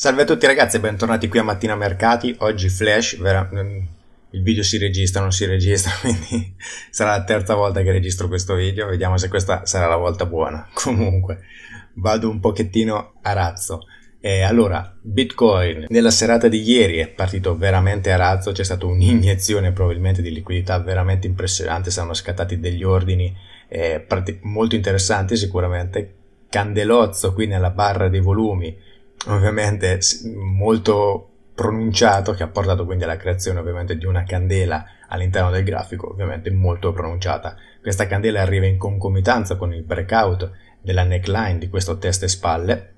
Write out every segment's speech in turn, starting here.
Salve a tutti ragazzi e bentornati qui a Mattina Mercati. Oggi Flash, vera... Mm, il video si registra, non si registra, quindi sarà la terza volta che registro questo video. Vediamo se questa sarà la volta buona. Comunque, vado un pochettino a razzo. E allora, Bitcoin nella serata di ieri è partito veramente a razzo, c'è stata un'iniezione probabilmente di liquidità veramente impressionante, saranno scattati degli ordini eh, molto interessanti sicuramente. Candelozzo qui nella barra dei volumi ovviamente molto pronunciato che ha portato quindi alla creazione ovviamente di una candela all'interno del grafico ovviamente molto pronunciata. Questa candela arriva in concomitanza con il breakout della neckline di questo testa e spalle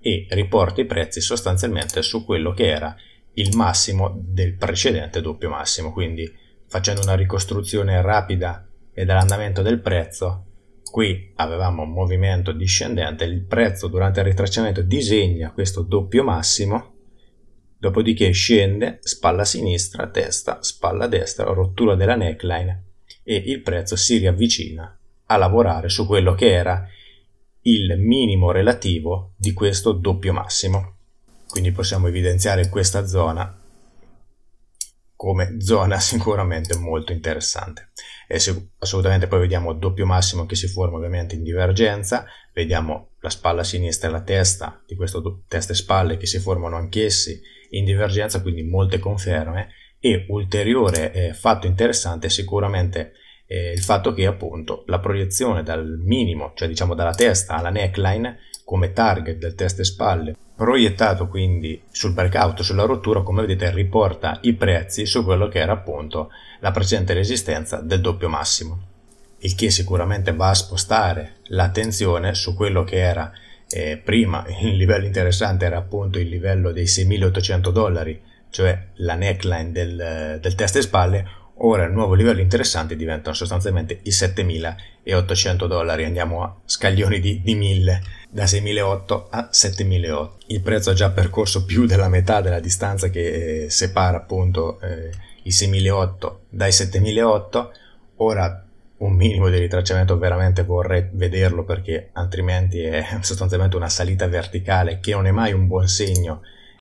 e riporta i prezzi sostanzialmente su quello che era il massimo del precedente doppio massimo, quindi facendo una ricostruzione rapida e dall'andamento del prezzo qui avevamo un movimento discendente, il prezzo durante il ritracciamento disegna questo doppio massimo, dopodiché scende, spalla sinistra, testa, spalla destra, rottura della neckline e il prezzo si riavvicina a lavorare su quello che era il minimo relativo di questo doppio massimo. Quindi possiamo evidenziare questa zona come zona sicuramente molto interessante. E se, assolutamente poi vediamo il doppio massimo che si forma ovviamente in divergenza, vediamo la spalla sinistra e la testa di questo testa e spalle che si formano anch'essi in divergenza, quindi molte conferme e ulteriore eh, fatto interessante è sicuramente eh, il fatto che appunto la proiezione dal minimo, cioè diciamo dalla testa alla neckline, come target del test e spalle, proiettato quindi sul breakout, sulla rottura, come vedete riporta i prezzi su quello che era appunto la precedente resistenza del doppio massimo, il che sicuramente va a spostare l'attenzione su quello che era eh, prima il livello interessante era appunto il livello dei 6800 dollari, cioè la neckline del, del test e spalle, Ora il nuovo livello interessante diventano sostanzialmente i 7.800 dollari, andiamo a scaglioni di, di 1.000, da 6.800 a 7.800. Il prezzo ha già percorso più della metà della distanza che eh, separa appunto eh, i 6.800 dai 7.800, ora un minimo di ritracciamento veramente vorrei vederlo perché altrimenti è sostanzialmente una salita verticale che non è mai un buon segno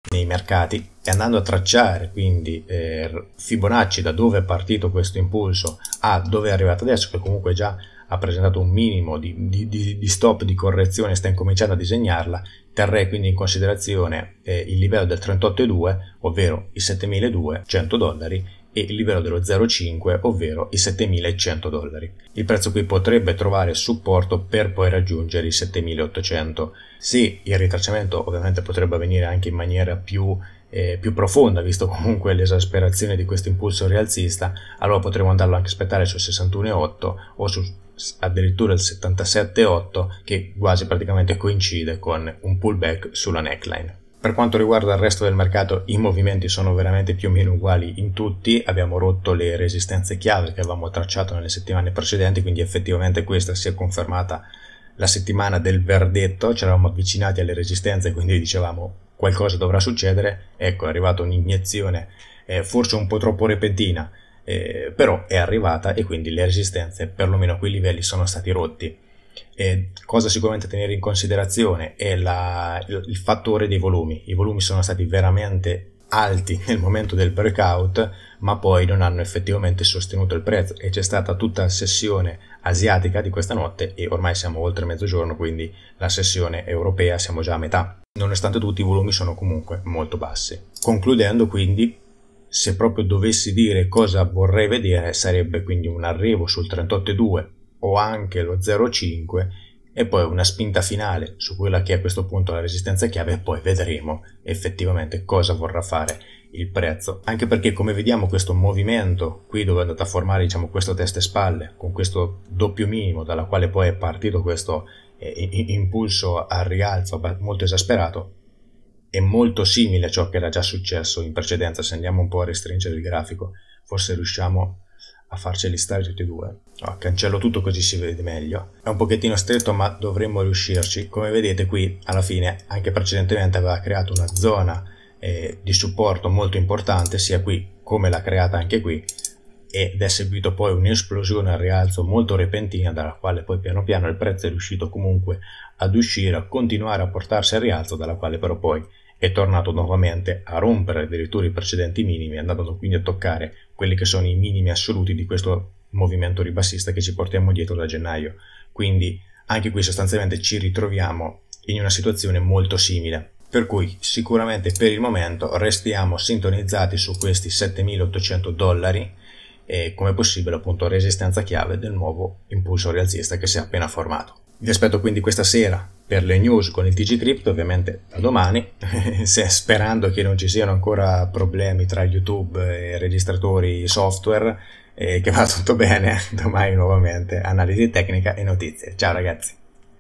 nei mercati e andando a tracciare quindi eh, Fibonacci da dove è partito questo impulso a dove è arrivato adesso che comunque già ha presentato un minimo di, di, di, di stop di correzione sta incominciando a disegnarla terrei quindi in considerazione eh, il livello del 38,2 ovvero i 7.200 dollari e il livello dello 0,5 ovvero i 7100 dollari. Il prezzo qui potrebbe trovare supporto per poi raggiungere i 7800. Sì, il ritracciamento ovviamente potrebbe avvenire anche in maniera più, eh, più profonda, visto comunque l'esasperazione di questo impulso rialzista, allora potremmo andarlo anche a aspettare sul 61,8 o su addirittura il 77,8 che quasi praticamente coincide con un pullback sulla neckline. Per quanto riguarda il resto del mercato, i movimenti sono veramente più o meno uguali in tutti, abbiamo rotto le resistenze chiave che avevamo tracciato nelle settimane precedenti, quindi effettivamente questa si è confermata la settimana del verdetto, ci eravamo avvicinati alle resistenze, quindi dicevamo qualcosa dovrà succedere, ecco è arrivata un'iniezione eh, forse un po' troppo repentina, eh, però è arrivata e quindi le resistenze, perlomeno a quei livelli, sono stati rotti. E cosa sicuramente tenere in considerazione è la, il, il fattore dei volumi. I volumi sono stati veramente alti nel momento del breakout, ma poi non hanno effettivamente sostenuto il prezzo e c'è stata tutta la sessione asiatica di questa notte e ormai siamo oltre mezzogiorno, quindi la sessione europea siamo già a metà. Nonostante tutto i volumi sono comunque molto bassi. Concludendo quindi, se proprio dovessi dire cosa vorrei vedere, sarebbe quindi un arrivo sul 38,2 o anche lo 0,5 e poi una spinta finale su quella che è a questo punto la resistenza chiave e poi vedremo effettivamente cosa vorrà fare il prezzo anche perché come vediamo questo movimento qui dove è andato a formare diciamo questo testa e spalle con questo doppio minimo dalla quale poi è partito questo eh, impulso al rialzo molto esasperato è molto simile a ciò che era già successo in precedenza se andiamo un po' a restringere il grafico forse riusciamo a a farceli stare tutti e due. Oh, cancello tutto così si vede meglio. È un pochettino stretto ma dovremmo riuscirci. Come vedete qui alla fine anche precedentemente aveva creato una zona eh, di supporto molto importante sia qui come l'ha creata anche qui ed è seguito poi un'esplosione al rialzo molto repentina dalla quale poi piano piano il prezzo è riuscito comunque ad uscire, a continuare a portarsi al rialzo dalla quale però poi è tornato nuovamente a rompere addirittura i precedenti minimi, andando quindi a toccare quelli che sono i minimi assoluti di questo movimento ribassista che ci portiamo dietro da gennaio. Quindi anche qui sostanzialmente ci ritroviamo in una situazione molto simile. Per cui sicuramente per il momento restiamo sintonizzati su questi 7800 dollari e come possibile appunto resistenza chiave del nuovo impulso rialzista che si è appena formato. Vi aspetto quindi questa sera per le news con il TG Crypto, ovviamente da domani, sperando che non ci siano ancora problemi tra YouTube e registratori software e che va tutto bene. Domani nuovamente analisi tecnica e notizie. Ciao ragazzi!